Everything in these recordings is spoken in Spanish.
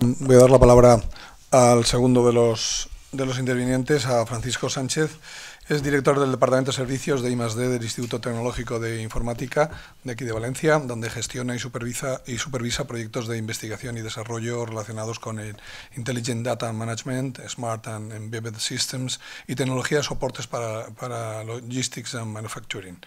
Mm, voy a dar la palabra al segundo de los, de los intervinientes, a Francisco Sánchez. Es director del Departamento de Servicios de I+D del Instituto Tecnológico de Informática de aquí de Valencia, donde gestiona y supervisa, y supervisa proyectos de investigación y desarrollo relacionados con el Intelligent Data Management, Smart and Embedded Systems y tecnología de soportes para, para Logistics and Manufacturing.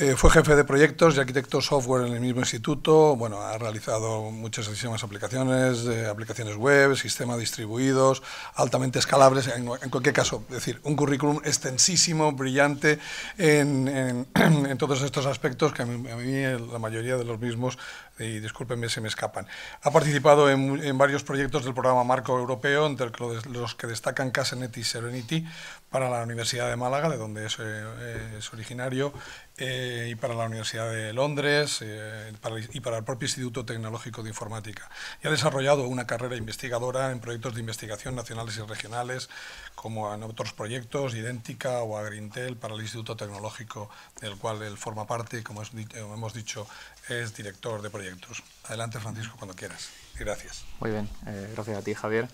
Eh, fue jefe de proyectos y arquitecto software en el mismo instituto. Bueno, ha realizado muchas aplicaciones, eh, aplicaciones web, sistemas distribuidos, altamente escalables. En, cualquier caso, es decir, un currículum extensísimo, brillante en, todos estos aspectos que a mí, la mayoría de los mismos, y discúlpenme, si me escapan. Ha participado en, varios proyectos del programa Marco Europeo, entre los que destacan Casenet y Serenity para la Universidad de Málaga, de donde es eh, originario eh, y para la Universidad de Londres eh, y para el propio Instituto Tecnológico de Informática. Y ha desarrollado una carrera investigadora en proyectos de investigación nacionales y regionales, como en otros proyectos, Idéntica o Agrintel, para el Instituto Tecnológico del cual él forma parte y, como eh, hemos dicho, es director de proyectos. Adelante, Francisco, cuando quieras. Gracias. Muy bien, gracias a ti, Javier.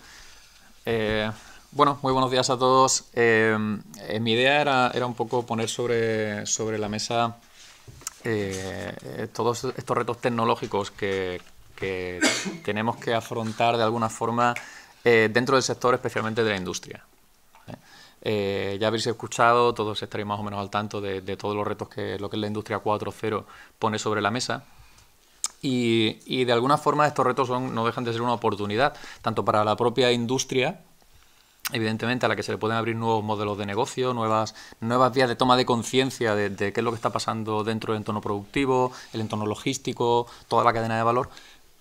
Bueno, muy buenos días a todos. Em, eh, mi idea era, era, un poco poner sobre, sobre la mesa eh, todos estos retos tecnológicos que, que tenemos que afrontar de alguna forma eh, dentro del sector, especialmente de la industria. ya habréis escuchado, todos estaréis más o menos al tanto de, todos los retos que lo que es la industria 4.0 pone sobre la mesa. Y, y, de alguna forma estos retos son, no dejan de ser una oportunidad, tanto para la propia industria evidentemente a la que se le pueden abrir nuevos modelos de negocio, nuevas, nuevas vías de toma de conciencia de, qué es lo que está pasando dentro del entorno productivo, el entorno logístico, toda la cadena de valor,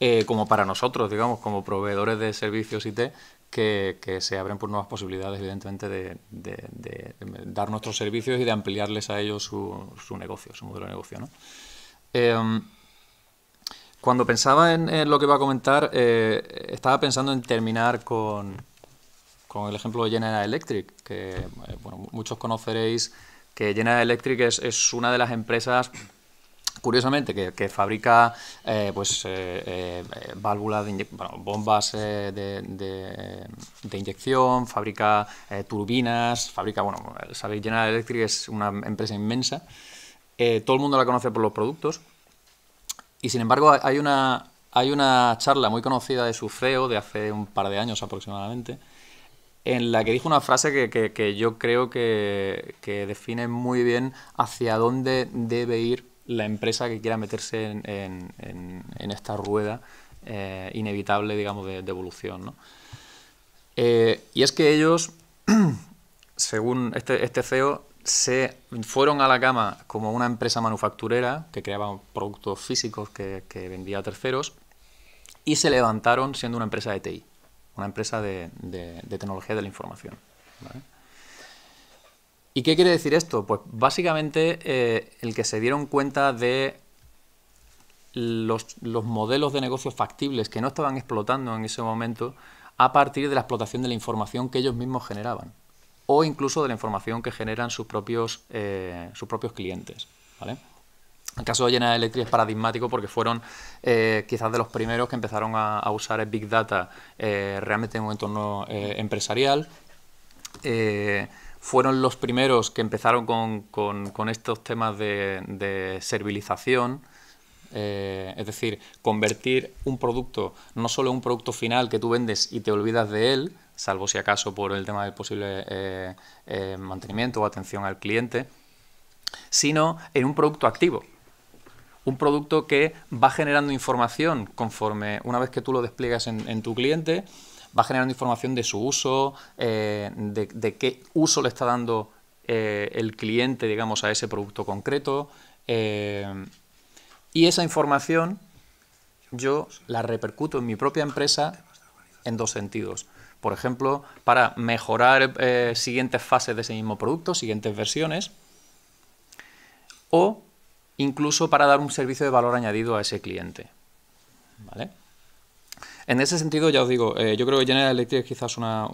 eh, como para nosotros, digamos, como proveedores de servicios IT, que, que se abren por nuevas posibilidades, evidentemente, de, dar nuestros servicios y de ampliarles a ellos su, negocio, su modelo de negocio. Em, cuando pensaba en, lo que iba a comentar, eh, estaba pensando en terminar con, con el ejemplo de General Electric, que eh, bueno, muchos conoceréis que General Electric es, una de las empresas curiosamente, que, fabrica eh, pues eh, válvulas de bombas de, inyección, fabrica turbinas, fabrica, bueno, sabéis, General Electric es una empresa inmensa. todo el mundo la conoce por los productos. Y sin embargo, hay una, hay una charla muy conocida de su CEO de hace un par de años aproximadamente, en la que dijo una frase que, yo creo que, define muy bien hacia dónde debe ir la empresa que quiera meterse en, esta rueda eh, inevitable, digamos, de, evolución. Eh, y es que ellos, según este, este CEO, se fueron a la cama como una empresa manufacturera que creaba productos físicos que, que vendía a terceros y se levantaron siendo una empresa de TI una empresa de, tecnología de la información. ¿Y qué quiere decir esto? Pues básicamente eh, el que se dieron cuenta de los, modelos de negocios factibles que no estaban explotando en ese momento a partir de la explotación de la información que ellos mismos generaban o incluso de la información que generan sus propios, eh, sus propios clientes. ¿vale? El caso de de Electric es paradigmático porque fueron eh, quizás de los primeros que empezaron a, usar el Big Data eh, realmente en un entorno eh, empresarial. fueron los primeros que empezaron con, estos temas de, de servilización. es decir, convertir un producto no solo un producto final que tú vendes y te olvidas de él, salvo si acaso por el tema del posible mantenimiento o atención al cliente, sino en un producto activo un producto que va generando información conforme, una vez que tú lo despliegas en, tu cliente, va generando información de su uso, eh, de, qué uso le está dando eh, el cliente, digamos, a ese producto concreto. Eh, y esa información yo la repercuto en mi propia empresa en dos sentidos. Por ejemplo, para mejorar siguientes fases de ese mismo producto, siguientes versiones, o incluso para dar un servicio de valor añadido a ese cliente. ¿Vale? En ese sentido, ya os digo, eh, yo creo que General Electric es quizás una,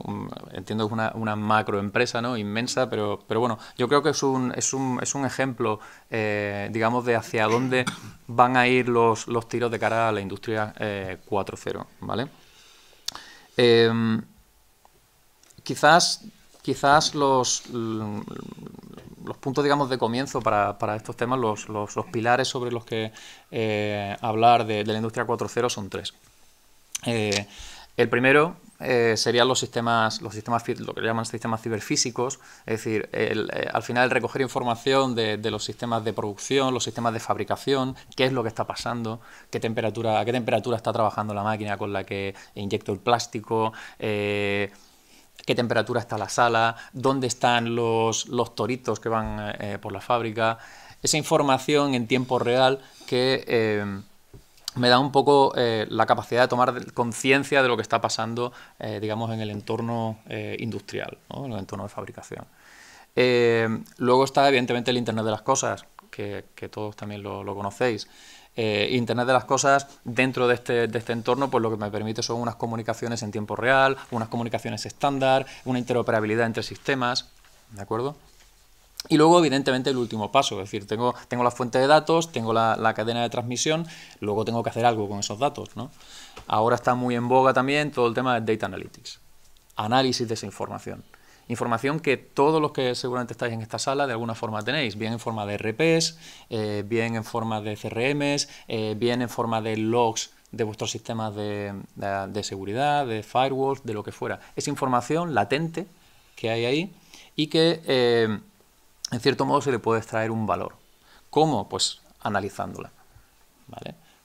entiendo que una, una macroempresa ¿no? inmensa, pero, pero bueno, yo creo que es un, es un, ejemplo, eh, digamos, de hacia dónde van a ir los, los tiros de cara a la industria 4.0, eh, ¿vale? Em, quizás quizás los, los puntos, digamos, de comienzo para, para estos temas, los, pilares sobre los que eh, hablar de, la industria 4.0 son tres. Eh, el primero eh, serían los sistemas, los sistemas, lo que llaman sistemas ciberfísicos, es decir, al final recoger información de, los sistemas de producción, los sistemas de fabricación, qué es lo que está pasando, qué temperatura, a qué temperatura está trabajando la máquina con la que inyecto el plástico, qué temperatura está la sala, dónde están los, toritos que van eh, por la fábrica. Esa información en tiempo real que eh, me da un poco eh, la capacidad de tomar conciencia de lo que está pasando, digamos, en el entorno industrial, en el entorno de fabricación. luego está, evidentemente, el Internet de las Cosas, que, todos también lo, conocéis. Eh, Internet de las cosas, dentro este, de este, entorno, pues lo que me permite son unas comunicaciones en tiempo real, unas comunicaciones estándar, una interoperabilidad entre sistemas, ¿de acuerdo? Y luego, evidentemente, el último paso, es decir, tengo, tengo la fuente de datos, tengo la, la, cadena de transmisión, luego tengo que hacer algo con esos datos, ¿no? Ahora está muy en boga también todo el tema de Data Analytics, análisis de esa información. Información que todos los que seguramente estáis en esta sala de alguna forma tenéis, bien en forma de RPs, eh, bien en forma de CRMs, eh, bien en forma de logs de vuestros sistemas de, seguridad, de firewalls, de lo que fuera. Es información latente que hay ahí y que eh, en cierto modo se le puede extraer un valor. ¿Cómo? Pues analizándola,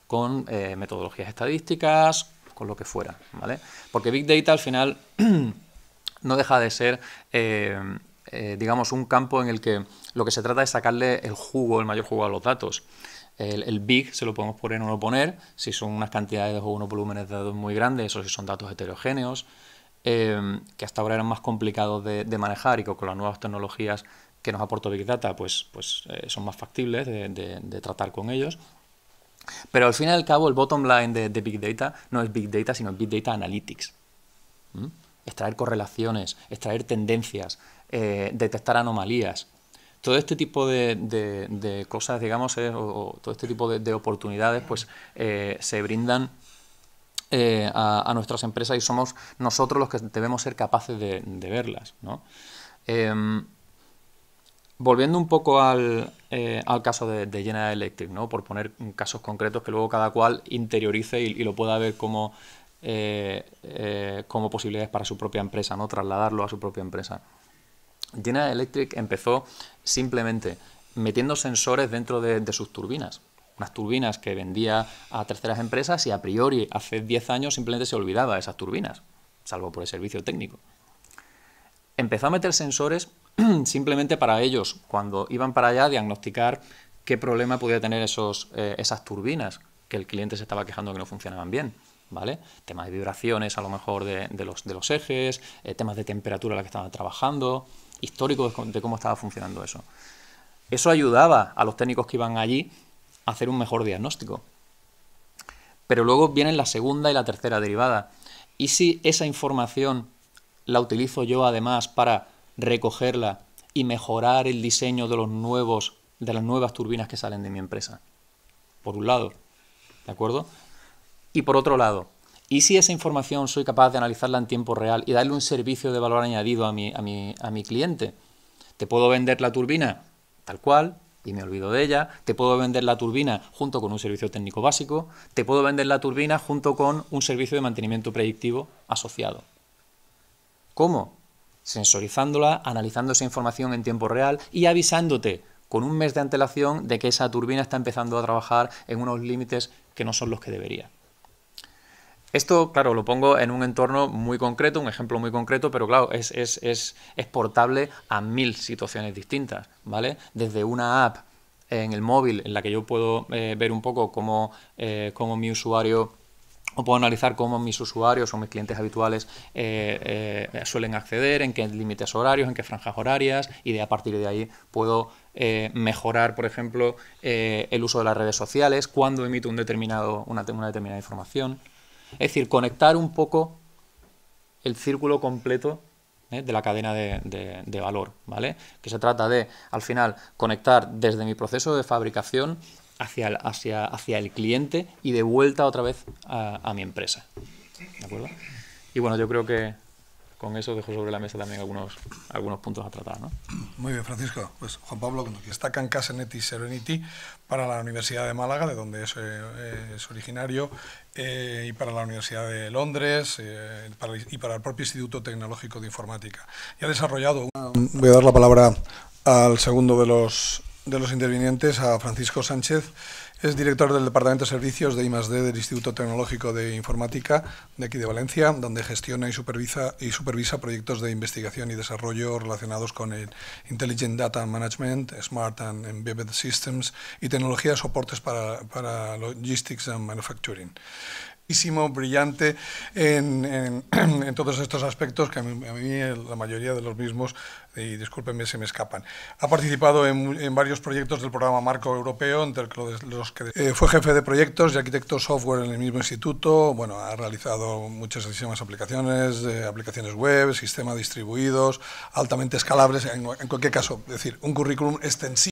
Con metodologías estadísticas, con lo que fuera, ¿vale? Porque Big Data al final no deja de ser, eh, eh, digamos, un campo en el que lo que se trata es sacarle el jugo, el mayor jugo a los datos. El, big se lo podemos poner o no poner, si son unas cantidades o unos volúmenes de datos muy grandes o si son datos heterogéneos, eh, que hasta ahora eran más complicados de, manejar y con las nuevas tecnologías que nos aporta Big Data pues, pues son más factibles de, tratar con ellos. Pero al fin y al cabo el bottom line de, Big Data no es Big Data, sino Big Data Analytics. ¿Mm? extraer correlaciones, extraer tendencias, eh, detectar anomalías. Todo este tipo de, cosas, digamos, eh, o, todo este tipo de, oportunidades, pues eh, se brindan a, nuestras empresas y somos nosotros los que debemos ser capaces de, verlas. ¿no? Em, volviendo un poco al, caso de, de, General Electric, ¿no? por poner casos concretos que luego cada cual interiorice y lo pueda ver como, eh, eh, como posibilidades para su propia empresa, ¿no? trasladarlo a su propia empresa. General Electric empezó simplemente metiendo sensores dentro de, sus turbinas unas turbinas que vendía a terceras empresas y a priori hace 10 años simplemente se olvidaba de esas turbinas, salvo por el servicio técnico. Empezó a meter sensores simplemente para ellos, cuando iban para allá, a diagnosticar qué problema podía tener eh, esas turbinas que el cliente se estaba quejando que no funcionaban bien. ¿vale? Temas de vibraciones, a lo mejor de, los, ejes, eh, temas de temperatura a la que estaba trabajando, histórico de cómo estaba funcionando eso. Eso ayudaba a los técnicos que iban allí a hacer un mejor diagnóstico. Pero luego vienen la segunda y la tercera derivada. ¿Y si esa información la utilizo yo además para recogerla y mejorar el diseño de los nuevos de las nuevas turbinas que salen de mi empresa? Por un lado, ¿de acuerdo? Y por otro lado, ¿y si esa información soy capaz de analizarla en tiempo real y darle un servicio de valor añadido a mi, a mi, cliente? ¿Te puedo vender la turbina tal cual? Y me olvido de ella. Te puedo vender la turbina junto con un servicio técnico básico. Te puedo vender la turbina junto con un servicio de mantenimiento predictivo asociado. ¿Cómo? Sensorizándola, analizando esa información en tiempo real y avisándote con un mes de antelación de que esa turbina está empezando a trabajar en unos límites que no son los que debería. Esto, claro, lo pongo en un entorno muy concreto, un ejemplo muy concreto, pero claro, es, es, portable a mil situaciones distintas, ¿vale? Desde una app en el móvil en la que yo puedo eh, ver un poco eh, cómo, mi usuario o puedo analizar cómo mis usuarios o mis clientes habituales eh, suelen acceder, en qué límites horarios, en qué franjas horarias, y de a partir de ahí puedo mejorar, por ejemplo, el uso de las redes sociales, cuándo emito un determinado, una determinada información. Es decir, conectar un poco el círculo completo ¿eh? de la cadena de, valor, ¿vale? Que se trata de, al final, conectar desde mi proceso de fabricación hacia el, cliente y de vuelta otra vez a, a mi empresa. ¿De acuerdo? Y bueno, yo creo que con eso dejo sobre la mesa también algunos, algunos puntos a tratar. Muy bien, Francisco. Pues Juan Pablo que está en Serenity Serenity para la Universidad de Málaga, de donde es, eh, originario, eh, y para la Universidad de Londres eh, y para el propio Instituto Tecnológico de Informática. ha desarrollado... Voy a dar la palabra al segundo de los, de los intervinientes, a Francisco Sánchez es director del Departamento de Servicios de I+.D. del Instituto Tecnológico de Informática de aquí de Valencia, donde gestiona y supervisa, supervisa proyectos de investigación y desarrollo relacionados con el Intelligent Data Management, Smart and Embedded Systems y tecnología de soportes para, para Logistics and Manufacturing brillante en, todos estos aspectos que a mí, la mayoría de los mismos, y discúlpenme, se me escapan. Ha participado en, varios proyectos del programa Marco Europeo, entre los que eh, fue jefe de proyectos y arquitecto software en el mismo instituto. Bueno, ha realizado muchas aplicaciones, eh, aplicaciones web, sistemas distribuidos, altamente escalables, en, cualquier caso, es decir, un currículum extensivo.